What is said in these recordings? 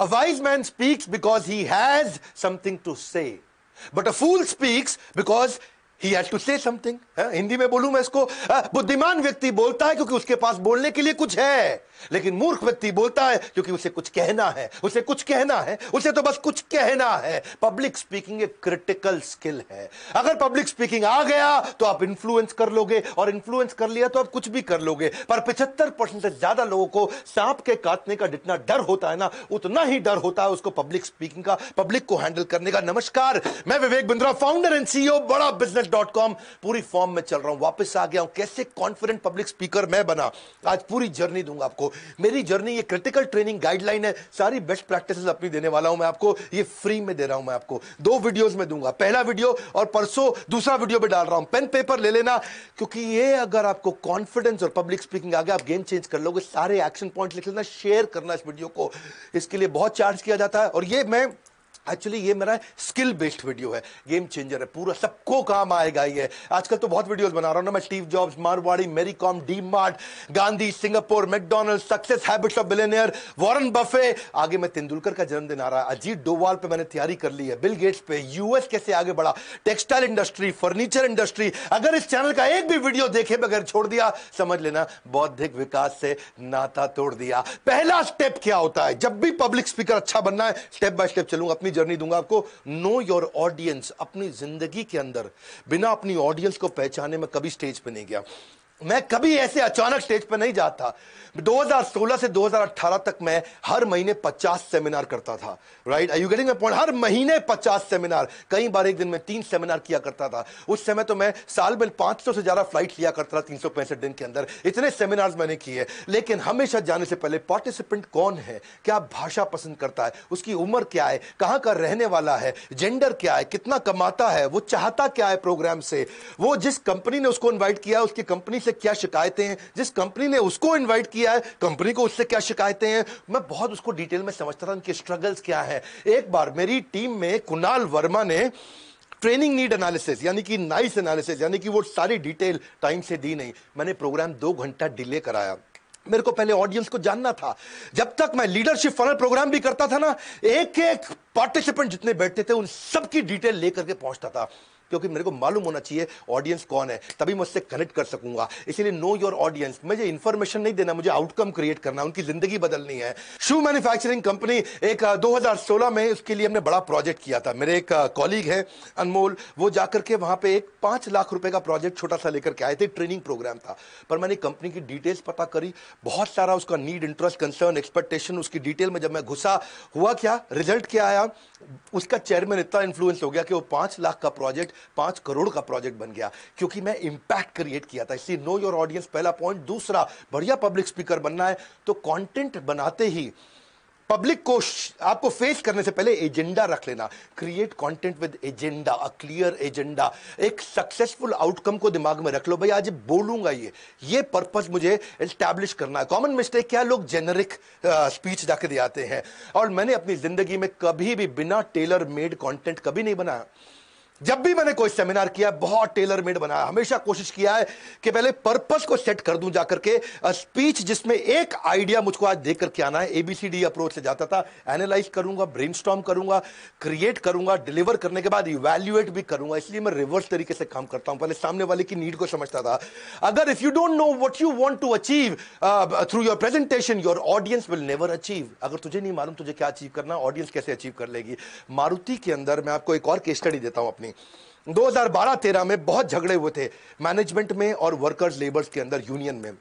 A wise man speaks because he has something to say. But a fool speaks because he has to say something. Hindi में बोलूं मैं इसको बुद्धिमान व्यक्ति बोलता है क्योंकि उसके पास बोलने के लिए कुछ है लेकिन मूर्ख व्यक्ति बोलता है क्योंकि उसे कुछ कहना है उसे कुछ कहना है उसे तो बस कुछ कहना है पब्लिक स्पीकिंग एक क्रिटिकल स्किल है अगर पब्लिक स्पीकिंग आ गया तो आप इन्फ्लुएंस कर लोगे और इन्फ्लुएंस कर लिया तो आप कुछ भी कर लोगे पर पिछहत्तर परसेंट से ज्यादा लोगों को सांप के काटने का जितना डर होता है ना उतना ही डर होता है उसको पब्लिक स्पीकिंग का पब्लिक को हैंडल करने का नमस्कार मैं Vivek Bindra founder and CEO Bada business dot com पूरी फॉर्म में चल रहा हूं वापस आ गया हूं कैसे कॉन्फिडेंट पब्लिक स्पीकर मैं बना आज पूरी जर्नी दूंगा आपको मेरी जर्नी ये क्रिटिकल ट्रेनिंग गाइडलाइन है सारी बेस्ट प्रैक्टिस अपनी देने वाला हूं मैं आपको ये फ्री में दे रहा हूं मैं आपको दो वीडियोस में दूंगा पहला वीडियो और परसों दूसरा वीडियो भी डाल रहा हूं पेन पेपर ले लेना क्योंकि ये अगर आपको कॉन्फिडेंस और पब्लिक स्पीकिंग आगे आप गेम चेंज कर लोगे सारे एक्शन पॉइंट लिख लेना शेयर करना इस वीडियो को इसके लिए बहुत चार्ज किया जाता है और ये मैं एक्चुअली ये मेरा स्किल बेस्ड वीडियो है गेम चेंजर है पूरा सबको काम आएगा ये आजकल तो बहुत वीडियोस बना रहा हूँ ना मैं Steve Jobs Marwari Mary Kom D Mart Gandhi Singapore McDonald success habits of billionaire Warren Buffett आगे मैं तेंदुलकर का जन्मदिन आ रहा है अजीत डोवाल पर मैंने तैयारी कर ली है बिल गेट्स पे यूएस कैसे आगे बढ़ा टेक्सटाइल इंडस्ट्री फर्नीचर इंडस्ट्री अगर इस चैनल का एक भी वीडियो देखे बगैर छोड़ दिया समझ लेना बौद्धिक विकास से नाता तोड़ दिया पहला स्टेप क्या होता है जब भी पब्लिक स्पीकर अच्छा बनना है स्टेप बाय स्टेप चलूंगा अपनी जर्नी दूंगा आपको नो योर ऑडियंस अपनी ज़िंदगी के अंदर बिना अपनी ऑडियंस को पहचाने में कभी स्टेज पर नहीं गया मैं कभी ऐसे अचानक स्टेज पर नहीं जाता 2016 से 2018 तक मैं हर महीने 50 सेमिनार करता था right I you getting point हर महीने 50 सेमिनार कई बार एक दिन में तीन सेमिनार किया करता था उस समय तो मैं साल में 500 से ज़्यादा फ्लाइट लिया करता था तीन दिन के अंदर इतने सेमिनार्स मैंने किए लेकिन हमेशा जाने से पहले पार्टिसिपेंट कौन है क्या भाषा पसंद करता है उसकी उम्र क्या है कहाँ का रहने वाला है जेंडर क्या है कितना कमाता है वो चाहता क्या है प्रोग्राम से वो जिस कंपनी ने उसको इन्वाइट किया उसकी कंपनी उससे क्या शिकायतें हैं जिस कंपनी ने उसको इन्वाइट किया है कंपनी को उससे क्या शिकायतें हैं मैं बहुत उसको डिटेल में समझता था उनके स्ट्रगल्स क्या है एक बार मेरी टीम में कुणाल वर्मा ने ट्रेनिंग नीड एनालिसिस यानी कि नाइस एनालिसिस यानी कि वो सारी डिटेल टाइम से दी नहीं मैंने प्रोग्राम दो घंटा डिले कराया मेरे को पहले ऑडियंस को जानना था जब तक मैं लीडरशिप फनल प्रोग्राम भी करता था ना एक एक पार्टिसिपेंट जितने बैठते थे उन सबकी डिटेल लेकर के पहुंचता था क्योंकि मेरे को मालूम होना चाहिए ऑडियंस कौन है तभी मैं उससे कनेक्ट कर सकूंगा इसीलिए नो योर ऑडियंस मुझे इन्फॉर्मेशन नहीं देना मुझे आउटकम क्रिएट करना उनकी जिंदगी बदलनी है शू मैन्युफैक्चरिंग कंपनी एक 2016 में उसके लिए हमने बड़ा प्रोजेक्ट किया था मेरे एक कॉलीग है अनमोल वो जाकर के वहां पे एक पांच लाख रुपए का प्रोजेक्ट छोटा सा लेकर के आए थे ट्रेनिंग प्रोग्राम था पर मैंने कंपनी की डिटेल्स पता करी बहुत सारा उसका नीड इंटरेस्ट कंसर्न एक्सपेक्टेशन उसकी डिटेल में जब मैं घुसा हुआ क्या रिजल्ट क्या आया उसका चेयरमैन इतना इन्फ्लुएंस हो गया कि वो पांच लाख का प्रोजेक्ट पांच करोड़ का प्रोजेक्ट बन गया क्योंकि मैं इंपैक्ट क्रिएट किया था इसलिए नो योर ऑडियंस पहला पॉइंट दूसरा बढ़िया पब्लिक स्पीकर बनना है तो कॉन्टेंट बनाते ही पब्लिक को आपको फेस करने से पहले एजेंडा रख लेना create content with agenda a clear agenda एक सक्सेसफुल आउटकम को दिमाग में रख लो भाई आज बोलूंगा ये ये पर्पस मुझे एस्टैब्लिश करना है कॉमन मिस्टेक क्या लोग जेनरिक स्पीच जाके दे आते हैं और मैंने अपनी जिंदगी में कभी भी बिना टेलर मेड कंटेंट कभी नहीं बनाया जब भी मैंने कोई सेमिनार किया बहुत टेलर मेड बनाया हमेशा कोशिश किया है कि पहले पर्पस को सेट कर दूं जाकर के स्पीच जिसमें एक आइडिया मुझको आज देख करके आना है एबीसीडी अप्रोच से जाता था एनालाइज करूंगा ब्रेन करूंगा क्रिएट करूंगा डिलीवर करने के बाद इवेल्युएट भी करूंगा इसलिए मैं रिवर्स तरीके से काम करता हूं पहले सामने वाले की नीड को समझता था अगर if you don't know what you want to achieve through your presentation your audience will never achieve अगर तुझे नहीं मालूम तुझे क्या अचीव करना ऑडियंस कैसे अचीव कर लेगी मारुति के अंदर मैं आपको एक और केस स्टडी देता हूं अपनी में 2012-13 में बहुत झगड़े हुए थे मैनेजमेंट में और वर्कर्स लेबर्स के अंदर यूनियन में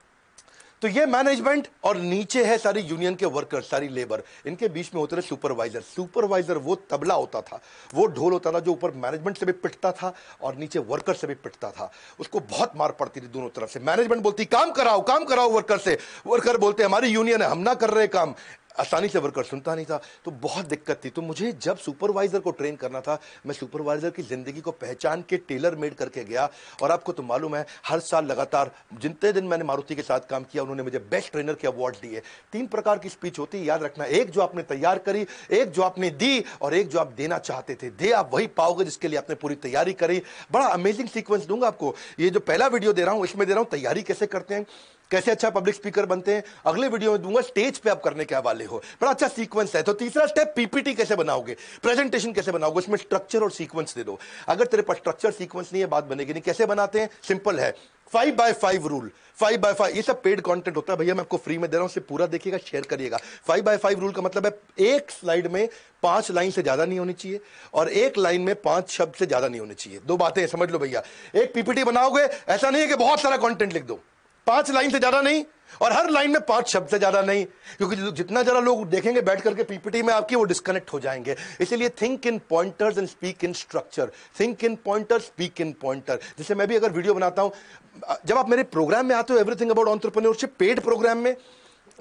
तो ये मैनेजमेंट और नीचे है सारी यूनियन के वर्कर सारी लेबर इनके बीच में होते रहे सुपरवाइजर सुपरवाइजर वो तबला होता था वो ढोल होता था जो ऊपर मैनेजमेंट से भी पिटता था और नीचे वर्कर से भी पिटता था उसको बहुत मार पड़ती थी दोनों तरफ से मैनेजमेंट बोलती काम कराओ काम कराओ वर्कर से वर्कर बोलते हमारी यूनियन है हम ना कर रहे काम आसानी से वर्कर सुनता नहीं था तो बहुत दिक्कत थी तो मुझे जब सुपरवाइज़र को ट्रेन करना था मैं सुपरवाइज़र की ज़िंदगी को पहचान के टेलर मेड करके गया और आपको तो मालूम है हर साल लगातार जितने दिन मैंने मारुति के साथ काम किया उन्होंने मुझे बेस्ट ट्रेनर के अवार्ड दिए तीन प्रकार की स्पीच होती है याद रखना एक जो आपने तैयार करी एक जो आपने दी और एक जो आप देना चाहते थे दे आप वही पाओगे जिसके लिए आपने पूरी तैयारी करी बड़ा अमेजिंग सीक्वेंस दूंगा आपको ये जो पहला वीडियो दे रहा हूँ इसमें दे रहा हूँ तैयारी कैसे करते हैं कैसे अच्छा पब्लिक स्पीकर बनते हैं अगले वीडियो में दूंगा स्टेज पे आप करने के हवाले हो बड़ा अच्छा सीक्वेंस है तो तीसरा स्टेप पीपीटी कैसे बनाओगे प्रेजेंटेशन कैसे बनाओगे उसमें स्ट्रक्चर और सीक्वेंस दे दो अगर तेरे पास स्ट्रक्चर सीक्वेंस नहीं है बात बनेगी नहीं कैसे बनाते हैं सिंपल है five by five rule five by five ये सब पेड कॉन्टेंट होता है भैया मैं आपको फ्री में दे रहा हूँ उसे पूरा देखिएगा शेयर करिएगा फाइव बाय फाइव रूल का मतलब है एक स्लाइड में पांच लाइन से ज्यादा नहीं होनी चाहिए और एक लाइन में पांच शब्द से ज्यादा नहीं होने चाहिए दो बातें समझ लो भैया एक पीपीटी बनाओगे ऐसा नहीं है कि बहुत सारा कॉन्टेंट लिख दो पांच लाइन से ज्यादा नहीं और हर लाइन में पांच शब्द से ज्यादा नहीं क्योंकि जितना ज्यादा लोग देखेंगे बैठ करके पीपीटी में आपकी वो डिस्कनेक्ट हो जाएंगे इसलिए think in pointers and speak in structure think in pointer speak in pointer जैसे मैं भी अगर वीडियो बनाता हूं जब आप मेरे प्रोग्राम में आते हो everything about entrepreneurship paid programme में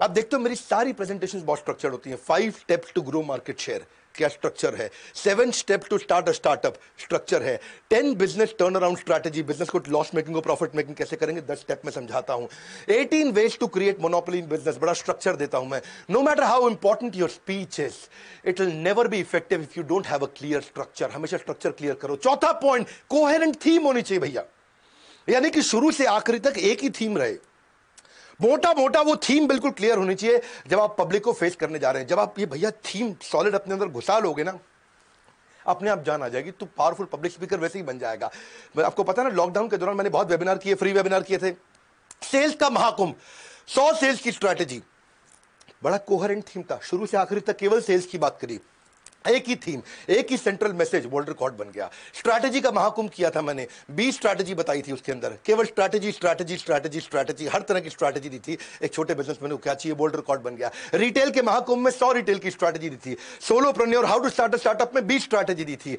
आप देखते हो मेरी सारी प्रेजेंटेशन बहुत स्ट्रक्चर होती है five steps to grow market share क्या स्ट्रक्चर है seven step to start a startup structure है ten business turnaround strategy business को लॉस मेकिंग और प्रॉफिट मेकिंग कैसे करेंगे दस स्टेप में समझाता हूं eighteen ways to create monopoly in business बड़ा स्ट्रक्चर देता हूं मैं no matter how important your speech is it will never be effective if you don't have a clear structure हमेशा स्ट्रक्चर क्लियर करो चौथा पॉइंट कोहेरेंट थीम होनी चाहिए भैया यानी कि शुरू से आखिरी तक एक ही थीम रहे मोटा मोटा वो थीम बिल्कुल क्लियर होनी चाहिए जब आप पब्लिक को फेस करने जा रहे हैं जब आप ये भैया थीम सॉलिड अपने अंदर घुसा लोगे ना अपने आप जान आ जाएगी तो पावरफुल पब्लिक स्पीकर वैसे ही बन जाएगा आपको पता ना लॉकडाउन के दौरान मैंने बहुत वेबिनार किए फ्री वेबिनार किए थे सेल्स का महाकुंभ सौ सेल्स की स्ट्रैटेजी बड़ा कोहरेंट थीम था शुरू से आखिरी तक केवल सेल्स की बात करी एक ही थीम एक ही सेंट्रल मैसेज वर्ल्ड रिकॉर्ड बन गया स्ट्रैटेजी का महाकुंभ किया था मैंने बीस स्ट्रैटेजी बताई थी उसके अंदर केवल स्ट्रैटेजी स्ट्रैटेजी स्ट्रैटेजी स्ट्रैटेजी हर तरह की स्ट्रैटेजी दी थी एक छोटे बिजनेसमैन को क्या चाहिए वर्ल्ड रिकॉर्ड बन गया रिटेल के महाकुंभ में सौ रिटेल की स्ट्रैटेजी दी थी solopreneur how to start startup में बीस स्ट्रैटेजी दी थी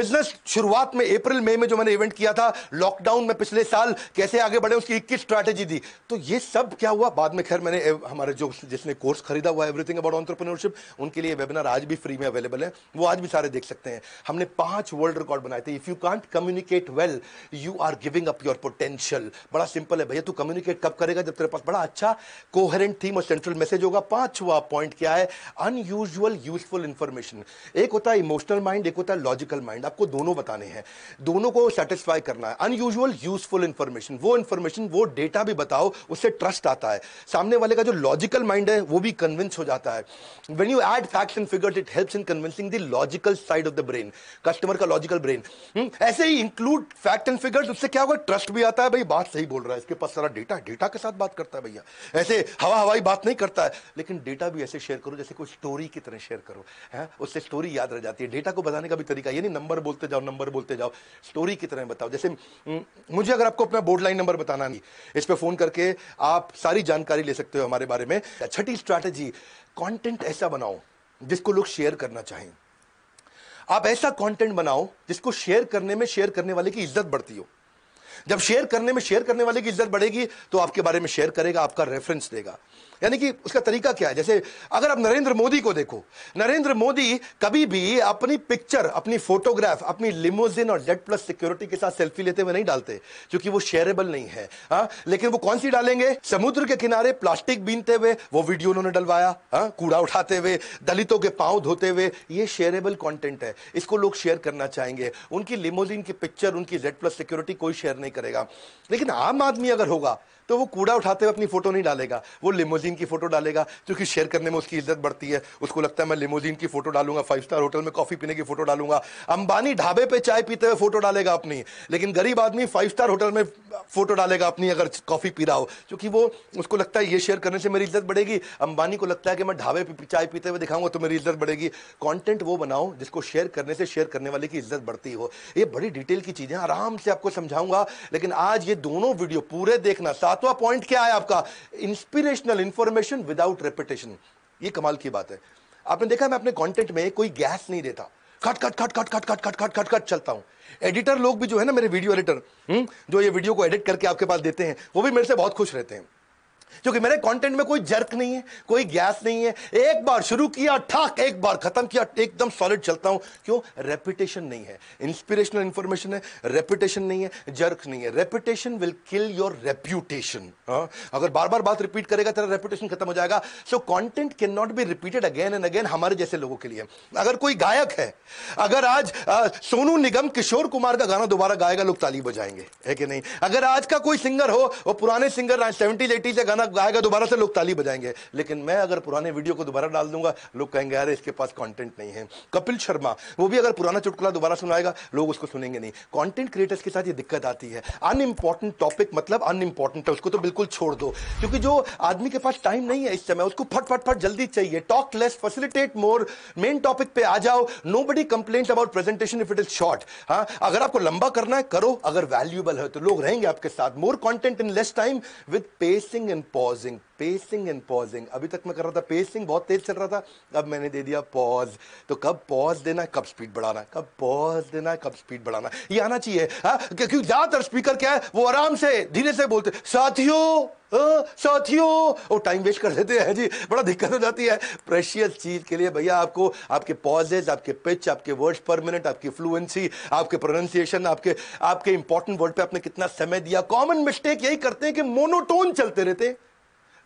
बिजनेस शुरुआत में अप्रैल मई में जो मैंने इवेंट किया था लॉकडाउन में पिछले साल कैसे आगे बढ़े उसकी इक्कीस स्ट्रैटेजी दी तो ये सब क्या हुआ बाद में खैर मैंने हमारे जो जिसने कोर्स खरीदा हुआ एवरीथिंग अबाउट ऑन्टरप्रनोरशिप उनके लिए वेबिनार आज भी फ्री में अवेलेबल अवेलेबल है वो आज भी सारे देख सकते हैं हमने पांच वर्ल्ड रिकॉर्ड बनाए थे if you can't communicate well you are giving up your potential बड़ा सिंपल है भैया तू कम्युनिकेट कब करेगा जब तेरे पास बड़ा अच्छा कोहरेंट थीम और सेंट्रल मैसेज होगा पांचवा पॉइंट क्या है अनयूजल यूजफुल इंफॉर्मेशन एक होता है इमोशनल माइंड एक होता है लॉजिकल माइंड आपको दोनों बताने हैं दोनों को सेटिस्फाई करना है अनयूजल यूजफुल इंफॉर्मेशन वो इंफॉर्मेशन वो डेटा भी बताओ उससे ट्रस्ट आता है सामने वाले का जो लॉजिकल माइंड है वो भी कन्विंस हो जाता है when you add facts and figures it helps in convincing the logical side of the brain customer का लॉजिकल ब्रेन हम्म, ऐसे ही इंक्लूड फैक्ट एंड फिगर्स उससे क्या होगा ट्रस्ट भी आता है भाई बात सही बोल रहा है इसके पास सारा डेटा डेटा के साथ बात करता है भैया ऐसे हवा हवाई बात नहीं करता है लेकिन डेटा भी ऐसे शेयर करो जैसे कोई स्टोरी की तरह शेयर करो है उससे स्टोरी याद रह जाती है डेटा को बताने का भी तरीका ये नहीं नंबर बोलते जाओ नंबर बोलते जाओ स्टोरी की तरह बताओ जैसे हम्म, मुझे अगर आपको अपना बोर्ड लाइन नंबर बताना नहीं इस पर फोन करके आप सारी जानकारी ले सकते हो हमारे बारे में छठी स्ट्रैटेजी कंटेंट ऐसा बनाओ जिसको लोग शेयर करना चाहें आप ऐसा कंटेंट बनाओ जिसको शेयर करने में शेयर करने वाले की इज्जत बढ़ती हो जब शेयर करने में शेयर करने वाले की इज्जत बढ़ेगी तो आपके बारे में शेयर करेगा आपका रेफरेंस देगा यानी कि उसका तरीका क्या है जैसे अगर आप नरेंद्र मोदी को देखो नरेंद्र मोदी कभी भी अपनी पिक्चर अपनी फोटोग्राफ अपनी लिमोजिन और जेड प्लस सिक्योरिटी के साथ सेल्फी लेते हुए नहीं डालते क्योंकि वो शेयरेबल नहीं है हा? लेकिन वो कौन सी डालेंगे समुद्र के किनारे प्लास्टिक बीनते हुए वो वीडियो उन्होंने डलवाया हाँ? कूड़ा उठाते हुए दलितों के पांव धोते हुए ये शेयरेबल कॉन्टेंट है इसको लोग शेयर करना चाहेंगे उनकी लिमोजिन की पिक्चर उनकी जेड प्लस सिक्योरिटी कोई शेयर नहीं करेगा लेकिन आम आदमी अगर होगा तो वो कूड़ा उठाते हुए अपनी फ़ोटो नहीं डालेगा वो लिमोजिन की फ़ोटो डालेगा क्योंकि शेयर करने में उसकी इज्जत बढ़ती है उसको लगता है मैं लिमोजीन की फ़ोटो डालूंगा फाइव स्टार होटल में कॉफ़ी पीने की फ़ोटो डालूंगा अंबानी ढाबे पर चाय पीते हुए फ़ोटो डालेगा अपनी लेकिन गरीब आदमी फाइव स्टार होटल में फ़ोटो डालेगा अपनी अगर कॉफ़ी पी रहा हो क्योंकि वो उसको लगता है ये शेयर करने से मेरी इज्जत बढ़ेगी अंबानी को लगता है कि मैं ढाबे पर चाय पीते हुए दिखाऊंगा तो मेरी इज्जत बढ़ेगी कॉन्टेंट वो बनाओ जिसको शेयर करने से शेयर करने वाले की इज्जत बढ़ती हो ये बड़ी डिटेल की चीज़ें आराम से आपको समझाऊंगा लेकिन आज ये दोनों वीडियो पूरे देखना साथ सातवां तो पॉइंट क्या है आपका इंस्पिरेशनल इंफॉर्मेशन विदाउट रेपिटेशन ये कमाल की बात है आपने देखा मैं अपने कंटेंट में कोई गैस नहीं देता खट खट खट खट खट खट खट खट खट खट चलता हूं एडिटर लोग भी जो है ना मेरे वीडियो एडिटर हम्म, जो ये वीडियो को एडिट करके आपके पास देते हैं वो भी मेरे से बहुत खुश रहते हैं क्योंकि मेरे कंटेंट में कोई जर्क नहीं है कोई गैस नहीं है एक बार शुरू किया ठाक एक बार खत्म किया एकदम सॉलिड चलता हूं क्यों रेपुटेशन नहीं है इंस्पिरेशनल इंफॉर्मेशन है रेपुटेशन नहीं है जर्क नहीं है reputation will kill your reputation अगर बार बार बात रिपीट करेगा तेरा रेपुटेशन खत्म हो जाएगा so content can not be repeated again and again हमारे जैसे लोगों के लिए अगर कोई गायक है अगर आज सोनू निगम किशोर कुमार का गाना दोबारा गाएगा लोग ताली बजाएंगे है कि नहीं अगर आज का कोई सिंगर हो वो पुराने सिंगर सेवेंटीज एटीज का गाना गाना गाएगा दोबारा से लोग ताली बजाएंगे लेकिन मैं अगर पुराने वीडियो को दोबारा डाल दूंगा लोग कहेंगे अरे इसके पास कॉन्टेंट नहीं है कपिल शर्मा वो भी अगर पुराना चुटकुला दोबारा सुनाएगा लोग उसको सुनेंगे नहीं कॉन्टेंट क्रिएटर्स के साथ ये दिक्कत आती है अनइम्पॉर्टेंट टॉपिक मतलब अनइम्पॉर्टेंट है उसको तो बिल्कुल छोड़ दो क्योंकि जो आदमी के पास टाइम नहीं है इस समय उसको फट फट फट जल्दी चाहिए talk less facilitate more main topic पे आ जाओ nobody complain about presentation if it is short हाँ अगर आपको लंबा करना है करो अगर वैल्यूबल है तो लोग रहेंगे आपके साथ more content in less time with pacing and pausing pacing and pausing अभी तक मैं कर रहा था पेसिंग बहुत तेज चल रहा था अब मैंने दे दिया पॉज तो कब पॉज देना कब स्पीड बढ़ाना कब पॉज देना कब स्पीड बढ़ाना ये आना चाहिए हाँ? क्योंकि ज्यादातर स्पीकर क्या है वो आराम से धीरे से बोलते साथियों साथियों और टाइम वेस्ट कर देते हैं जी बड़ा दिक्कत हो जाती है प्रेशियस चीज़ के लिए भैया आपको आपके पॉजेज आपके पिच आपके वर्ड्स पर मिनट आपकी फ्लुएंसी आपके प्रोनाउंसिएशन आपके आपके इंपॉर्टेंट वर्ड पे आपने कितना समय दिया कॉमन मिस्टेक यही करते हैं कि मोनोटोन चलते रहते हैं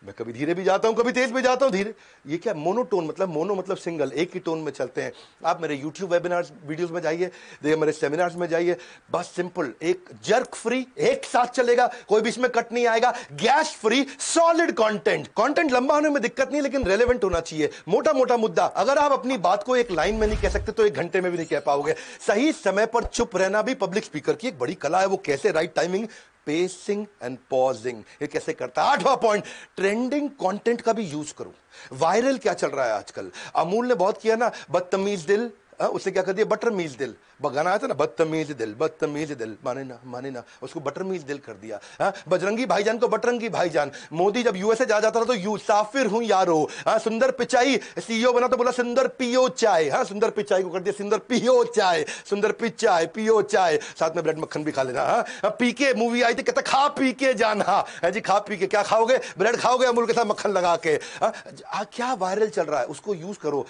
मैं कभी धीरे भी जाता हूँ कभी तेज भी जाता हूँ धीरे ये क्या मोनोटोन मतलब मोनो मतलब सिंगल एक ही टोन में चलते हैं आप मेरे यूट्यूब वेबिनार्स वीडियोस में जाइए देखिए मेरे सेमिनार्स में जाइए बस सिंपल एक जर्क फ्री एक साथ चलेगा कोई भी इसमें कट नहीं आएगा gas free solid content content लंबा होने में दिक्कत नहीं लेकिन रेलिवेंट होना चाहिए मोटा मोटा मुद्दा अगर आप अपनी बात को एक लाइन में नहीं कह सकते तो एक घंटे में भी नहीं कह पाओगे सही समय पर चुप रहना भी पब्लिक स्पीकर की एक बड़ी कला है वो कैसे right timing spacing and pausing ये कैसे करता है आठवां पॉइंट ट्रेंडिंग कंटेंट का भी यूज करूं वायरल क्या चल रहा है आजकल अमूल ने बहुत किया ना बदतमीज दिल हाँ, उससे क्या कर दिया बटर मील दिल गाना आया था ना बदतमीज दिल बदतमीज दिल माने ना माने ना उसको बटर मील दिल कर दिया आ, हाँ, बजरंगी भाईजान को तो बटरंगी भाईजान मोदी जब यूएसए जा जाता था तो यू साफिर हूँ यारो हाँ सुंदर पिचाई सीईओ e बना तो बोला सुंदर पियो चाय हाँ सुंदर पिचाई को कर दिया सुंदर पियो चाय सुंदर पिचाय पियो चाय साथ में ब्रेड मक्खन भी खा लेना हाँ, हाँ पी के मूवी आई थी कहता खा पी के जाना है जी खा पी के क्या खाओगे ब्रेड खाओगे अमूल के साथ मक्खन लगा के आ, क्या वायरल चल रहा है उसको यूज करो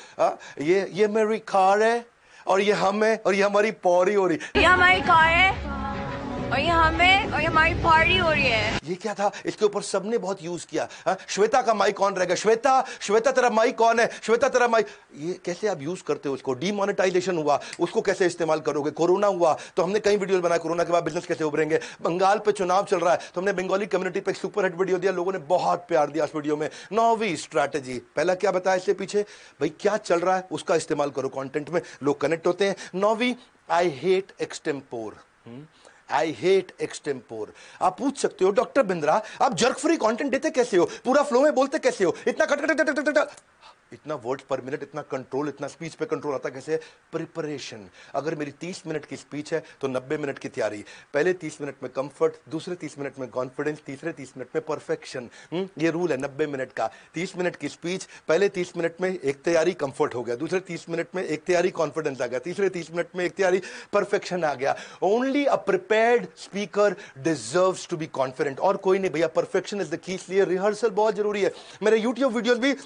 ये ये मेरी कार है और ये हम है और ये हमारी पौरी हो रही ये हमारी कौ है और ये हमें और ये हमारी पार्टी हो रही है ये क्या था इसके ऊपर सबने बहुत यूज किया हा? श्वेता का माइक कौन रहेगा श्वेता श्वेता तेरा माइक कौन है श्वेता तेरा माइक ये कैसे आप यूज करते हो उसको डीमोनेटाइजेशन हुआ उसको कैसे इस्तेमाल करोगे कोरोना हुआ तो हमने कई वीडियो बनाए कोरोना के बाद बिजनेस कैसे उभरेंगे बंगाल पे चुनाव चल रहा है तो हमने बंगाली कम्युनिटी पे सुपर हिट वीडियो दिया लोगों ने बहुत प्यार दिया उस वीडियो में नौवी स्ट्रैटेजी पहला क्या बताया इससे पीछे भाई क्या चल रहा है उसका इस्तेमाल करो कॉन्टेंट में लोग कनेक्ट होते हैं नौवी I hate extempore I hate extempore आप पूछ सकते हो डॉक्टर बिंद्रा आप जर्क फ्री कंटेंट देते कैसे हो पूरा फ्लो में बोलते कैसे हो इतना cut cut cut cut cut इतना वर्ड पर मिनट इतना कंट्रोल इतना स्पीच पे कंट्रोल आता कैसे प्रिपरेशन अगर मेरी तीस मिनट की स्पीच है तो नब्बे मिनट की तैयारी पहले तीस मिनट में कंफर्ट दूसरे तीस मिनट में कॉन्फिडेंस तीसरे तीस मिनट में परफेक्शन हम्म, ये रूल है नब्बे मिनट का तीस मिनट की स्पीच पहले तीस मिनट में एक तैयारी कंफर्ट हो गया दूसरे तीस मिनट में एक तैयारी कॉन्फिडेंस आ गया तीसरे तीस मिनट में एक तैयारी परफेक्शन आ गया only a prepared speaker deserve to be confident और कोई नहीं भैया परफेक्शन इज द की इसलिए रिहर्सल बहुत जरूरी है मेरे यूट्यूब वीडियो भी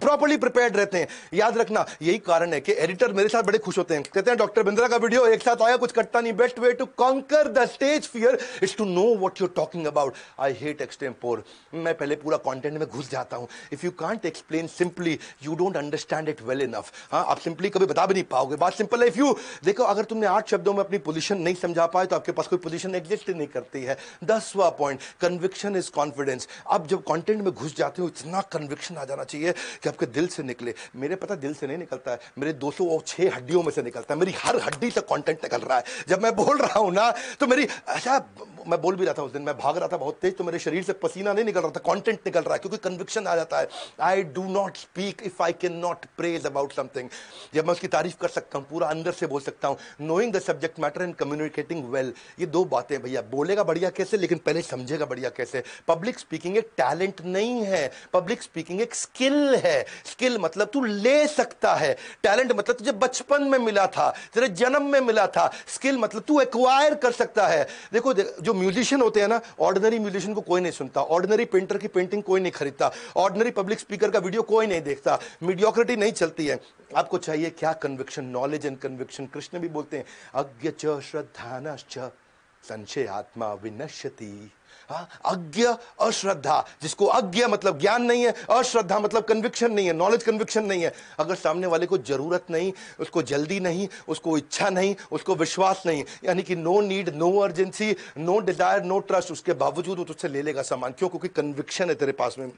प्रॉपरली प्रिपेयर्ड रहते हैं याद रखना यही कारण है कि एडिटर मेरे साथ बड़े खुश होते हैं कहते हैं डॉक्टर बिंद्रा का वीडियो एक साथ आया कुछ कटता नहीं best way to conquer the stage fear is to know what you're talking about I hate extempore मैं पहले पूरा कॉन्टेंट में घुस जाता हूँ if you can't explain simply you don't understand it well enough हाँ आप सिंपली कभी बता भी नहीं पाओगे बात सिंपल है इफ यू देखो अगर तुमने आठ शब्दों में अपनी पोजिशन नहीं समझा पाए तो आपके पास कोई पोजिशन एग्जिस्ट नहीं करती है दसवा पॉइंट कन्विक्शन इज कॉन्फिडेंस आप जब कॉन्टेंट में घुस जाते हो इतना कन्विक्शन आ जाना चाहिए कि आपके दिल से निकले मेरे पता दिल से नहीं निकलता है मेरे दो सौ छह हड्डियों में से निकलता है मेरी हर हड्डी से कॉन्टेंट निकल रहा है जब मैं बोल रहा हूँ ना तो मेरी ऐसा अच्छा, मैं बोल भी रहा था उस दिन मैं भाग रहा था बहुत तेज तो मेरे शरीर से पसीना नहीं निकल रहा था कंटेंट निकल रहा है क्योंकि कन्विक्शन आ जाता है I do not speak if I can not praise about something जब मैं उसकी तारीफ कर सकता हूँ पूरा अंदर से बोल सकता हूँ knowing the subject matter and communicating well ये दो बातें भैया बोलेगा बढ़िया कैसे लेकिन पहले समझेगा बढ़िया कैसे पब्लिक स्पीकिंग एक टैलेंट नहीं है पब्लिक स्पीकिंग एक स्किल है स्किल मतलब तू ले सकता है टैलेंट मतलब तुझे बचपन में मिला था तेरे जन्म में मिला था स्किल मतलब तू एक्वायर कर सकता है देखो जो म्यूजिशियन होते हैं ना ऑर्डिनरी म्यूजिशियन को कोई नहीं सुनता ऑर्डिनरी पेंटर की पेंटिंग कोई नहीं खरीदता ऑर्डिनरी पब्लिक स्पीकर का वीडियो कोई नहीं देखता मीडियोक्रिटी नहीं चलती है आपको चाहिए क्या conviction knowledge and conviction Krishna भी बोलते हैं अज्ञ च श्रद्धानश्च संशय आत्मा विनश्यती अज्ञ हाँ, अश्रद्धा जिसको अज्ञ मतलब ज्ञान नहीं है अश्रद्धा मतलब कन्विक्शन नहीं है नॉलेज कन्विक्शन नहीं है अगर सामने वाले को जरूरत नहीं उसको जल्दी नहीं उसको इच्छा नहीं उसको विश्वास नहीं यानी कि no need no urgency no desire no trust उसके बावजूद वो तुझसे ले लेगा सामान क्यों क्योंकि कन्विक्शन है तेरे पास में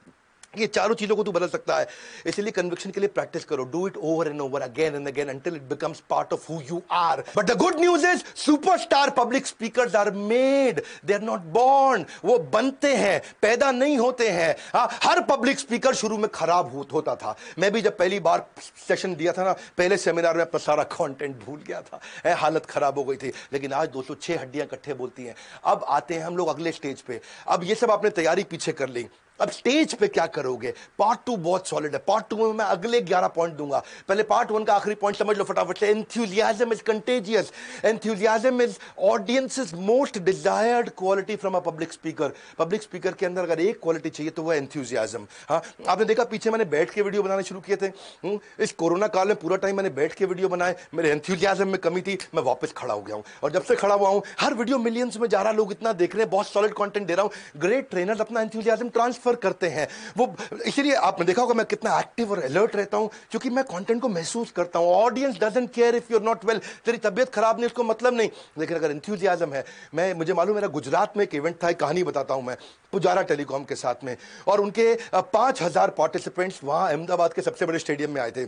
ये चारों चीज़ों को तू बदल सकता है इसलिए कन्विक्शन के लिए प्रैक्टिस करो do it over and over again and again until it becomes part of who you are but the good news is superstar public speakers are made they are not born वो बनते हैं पैदा नहीं होते हैं आ, हाँ, हर public speaker शुरू में खराब हो, होता था मैं भी जब पहली बार सेशन दिया था ना पहले सेमिनार में अपना सारा कॉन्टेंट भूल गया था ए, हालत खराब हो गई थी लेकिन आज दो सौ छह हड्डियां इकट्ठे बोलती हैं अब आते हैं हम लोग अगले स्टेज पे अब ये सब आपने तैयारी पीछे कर ली अब स्टेज पे क्या करोगे पार्ट टू बहुत सॉलिड है पार्ट टू में मैं अगले ग्यारह पॉइंट दूंगा पहले पार्ट वन का आखिरी पॉइंट समझ लो फटाफट से enthusiasm is contagious enthusiasm is audience is most desired quality from a public speaker public speaker के अंदर अगर एक क्वालिटी चाहिए तो वह एंथ्यूजियाजम हाँ आपने देखा पीछे मैंने बैठ के वीडियो बनाने शुरू किए थे हम्म, इस कोरोना काल में पूरा टाइम मैंने बैठ के वीडियो बनाए मेरे एंथ्यूजियाजम में कमी थी मैं वापस खड़ा हो गया हूँ और जब से खड़ा हुआ हूँ हर वीडियो मिलियंस में जा रहा लोग इतना देख रहे हैं बहुत सॉलिड कॉन्टेंट दे रहा हूँ ग्रेट ट्रेनर अपना एंथ्यूजियाजम ट्रांसफर प्रेफर करते हैं वो इसलिए आपने देखा होगा मैं कितना एक्टिव और अलर्ट रहता हूँ क्योंकि मैं कॉन्टेंट को महसूस करता हूँ audience doesn't care if you're not well तेरी तबियत खराब नहीं उसको मतलब नहीं लेकिन अगर इंथ्यूजियाजम है मैं मुझे मालूम मेरा गुजरात में एक इवेंट था एक कहानी बताता हूँ मैं पुजारा टेलीकॉम के साथ में और उनके पाँच हज़ार पार्टिसिपेंट्स वहाँ अहमदाबाद के सबसे बड़े स्टेडियम में आए थे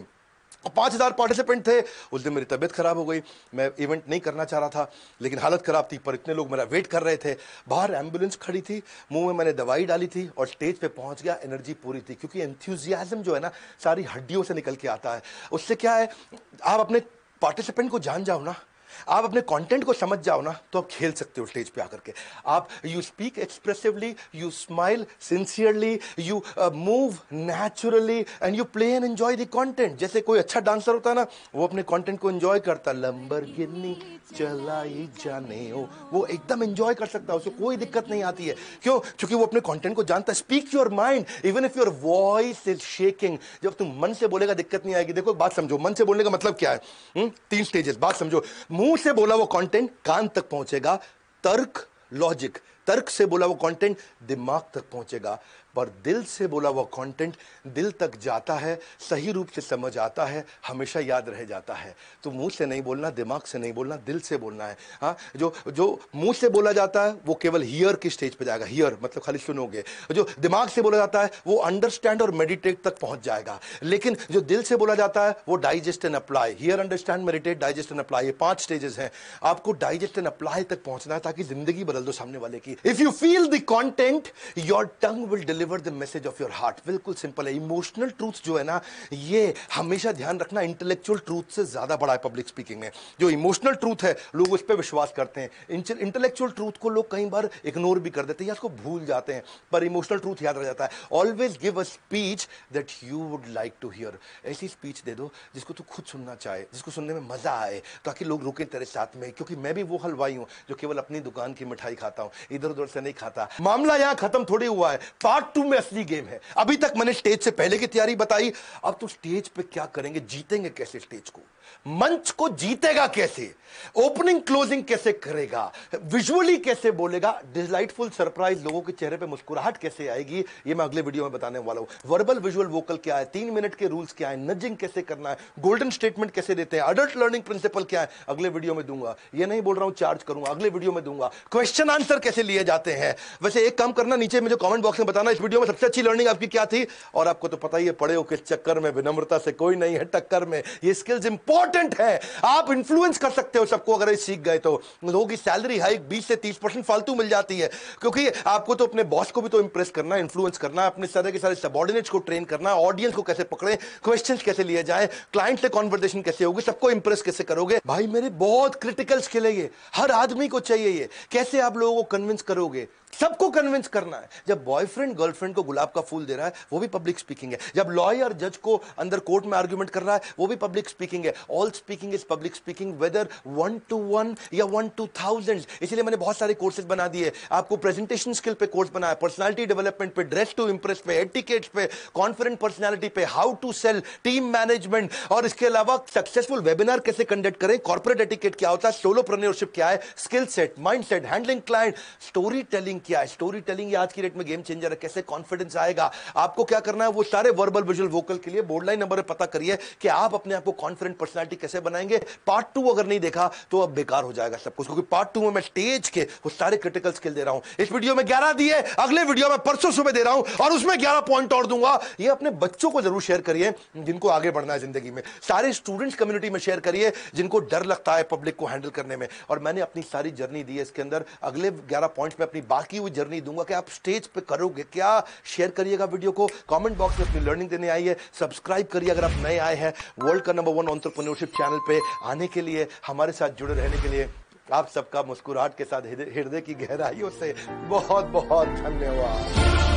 और पाँच हज़ार पार्टिसिपेंट थे उस दिन मेरी तबीयत ख़राब हो गई मैं इवेंट नहीं करना चाह रहा था लेकिन हालत ख़राब थी पर इतने लोग मेरा वेट कर रहे थे बाहर एम्बुलेंस खड़ी थी मुंह में मैंने दवाई डाली थी और स्टेज पे पहुंच गया एनर्जी पूरी थी क्योंकि एंथ्यूजियाज़म जो है ना सारी हड्डियों से निकल के आता है उससे क्या है आप अपने पार्टिसिपेंट को जान जाओ ना आप अपने कंटेंट को समझ जाओ ना तो आप खेल सकते हो स्टेज पे आकर के आप you speak expressively you smile sincerely you move naturally and you play and enjoy the content जैसे कोई अच्छा डांसर होता है ना वो अपने कंटेंट को एंजॉय करता लंबर गिन्नी चलाई जाने हो वो एकदम एंजॉय कर सकता है उसको कोई दिक्कत नहीं आती है क्यों क्योंकि वो अपने कॉन्टेंट को जानता है speak your mind even if your voice is shaking जब तुम मन से बोलेगा दिक्कत नहीं आएगी देखो बात समझो मन से बोलने का मतलब क्या है हुँ? हम्म? तीन स्टेजेस बात समझो मुंह से बोला वो कंटेंट कान तक पहुंचेगा तर्क लॉजिक तर्क से बोला वो कंटेंट दिमाग तक पहुंचेगा पर दिल से बोला हुआ कंटेंट दिल तक जाता है सही रूप से समझ आता है हमेशा याद रह जाता है तो मुंह से नहीं बोलना दिमाग से नहीं बोलना दिल से बोलना है हाँ जो जो मुंह से बोला जाता है वो केवल हियर की स्टेज पे जाएगा हियर मतलब खाली सुनोगे जो दिमाग से बोला जाता है वो अंडरस्टैंड और मेडिटेट तक पहुंच जाएगा लेकिन जो दिल से बोला जाता है वो digest and apply hear understand meditate digest and apply ये पांच स्टेजेस हैं आपको डाइजेस्ट एंड अप्लाई तक पहुंचना है ताकि जिंदगी बदल दो सामने वाले की if you feel the content your tongue will deliver the message of your heart बिल्कुल सिंपल है इमोशनल ट्रूथ जो है ना ये हमेशा ध्यान रखना इंटेलेक्चुअल ट्रूथ से ज़्यादा बड़ा है पब्लिक स्पीकिंग में जो इमोशनल ट्रूथ है लोग उस पर विश्वास करते हैं इंटेलेक्चुअल ट्रूथ को लोग कई बार इग्नोर भी कर देते हैं या उसको भूल जाते हैं पर इमोशनल ट्रूथ याद रह जाता है always give a speech that you would like to hear ऐसी स्पीच दे दो जिसको तू खुद सुनना चाहे जिसको सुनने में मज़ा आए ताकि लोग रुके तेरे साथ में क्योंकि मैं भी वो हलवाई हूं जो केवल अपनी दुकान की मिठाई खाता हूं इधर उधर से नहीं खाता मामला यहां खत्म थोड़ी हुआ है पार्ट टू में असली गेम है अभी तक मैंने स्टेज से पहले की तैयारी बताई अब तो स्टेज पे क्या करेंगे जीतेंगे कैसे स्टेज को मंच को जीतेगा कैसे ओपनिंग क्लोजिंग कैसे करेगा विजुअली कैसे बोलेगा डिलाइटफुल सरप्राइज लोगों के चेहरे पे मुस्कुराहट कैसे आएगी ये मैं अगले वीडियो में बताने वाला हूं वर्बल विजुअल वोकल क्या है तीन मिनट के रूल्स क्या है नजिंग कैसे करना है गोल्डन स्टेटमेंट कैसे देते हैं अडल्ट लर्निंग प्रिंसिपल क्या है अगले वीडियो में दूंगा ये नहीं बोल रहा हूं चार्ज करूंगा अगले वीडियो में दूंगा क्वेश्चन आंसर कैसे लिए जाते हैं वैसे एक काम करना नीचे मुझे कॉमेंट बॉक्स में बताना इस वीडियो में सबसे अच्छी लर्निंग आपकी क्या थी और आपको तो पता ही है पड़े हो किस चक्कर में विनम्रता से कोई नहीं है टक्कर में ये स्किल्स इंपॉर्ट इंपॉर्टेंट है आप इन्फ्लुएंस कर सकते हो सबको अगर सीख गए तो लोगों की सैलरी हाइक बीस से तीस परसेंट फालतू मिल जाती है क्योंकि आपको तो अपने बॉस को भी तो इंप्रेस करना है इन्फ्लुएंस करना है अपने सारे के सारे सबॉर्डिनेट्स को ट्रेन करना है ऑडियंस को कैसे पकड़े क्वेश्चन कैसे लिए जाए क्लाइंट से कॉन्वर्जेशन कैसे होगी सबको इंप्रेस कैसे करोगे भाई मेरे बहुत क्रिटिकल स्किल है ये हर आदमी को चाहिए ये कैसे आप लोगों को कन्विंस करोगे सबको कन्विंस करना है जब बॉयफ्रेंड गर्लफ्रेंड को गुलाब का फूल दे रहा है वो भी पब्लिक स्पीकिंग है जब लॉयर जज को अंदर कोर्ट में आर्ग्यूमेंट कर रहा है वो भी पब्लिक स्पीकिंग है all speaking is public speaking whether one to one या वन टू थाउजेंड इसलिए मैंने बहुत सारे कोर्सेज बना दिए आपको प्रेजेंटेशन स्किल पे कोर्स बनाया पर्सनैलिटी डेवलपमेंट पे ड्रेस टू इंप्रेस पे एटिकेट पे कॉन्फिडेंट पर्सनैलिटी पे how to sell team management और इसके अलावा सक्सेसफुल वेबिनार कैसे कंडक्ट करें कॉर्पोरेट एटिकेट क्या होता है सोलो क्या है skill set mind set handling client story telling telling किया है स्टोरी टेलिंग आज की डेट में गेम चेंजर है कैसे कॉन्फिडेंस आएगा आपको क्या करना है वो सारे वर्बल विजुअल वोकल के लिए बोर्ड लाइन नंबर पता करिए कि आप अपने आप को कॉन्फिडेंट पर्सनैलिटी कैसे बनाएंगे पार्ट टू अगर नहीं देखा तो अब बेकार हो जाएगा सब कुछ क्योंकि पार्ट टू में मैं स्टेज के वो सारे क्रिटिकल स्किल दे रहा हूं इस वीडियो में ग्यारह दिए अगले वीडियो में परसों सुबह दे रहा हूं और उसमें ग्यारह पॉइंट और दूंगा ये अपने बच्चों को जरूर शेयर करिए जिनको आगे बढ़ना है जिंदगी में सारे स्टूडेंट्स कम्युनिटी में शेयर करिए जिनको डर लगता है पब्लिक को हैंडल करने में और मैंने अपनी सारी जर्नी दी है इसके अंदर अगले ग्यारह पॉइंट में अपनी बात बाकी वो जर्नी दूंगा कि आप स्टेज पे करोगे क्या शेयर करिएगा वीडियो को कमेंट बॉक्स में अपनी लर्निंग देने आई है सब्सक्राइब करिए अगर आप नए आए हैं वर्ल्ड का नंबर वन ऑन्टरप्रनोरशिप चैनल पे आने के लिए हमारे साथ जुड़े रहने के लिए आप सबका मुस्कुराहट के साथ हृदय की गहराइयों से बहुत बहुत धन्यवाद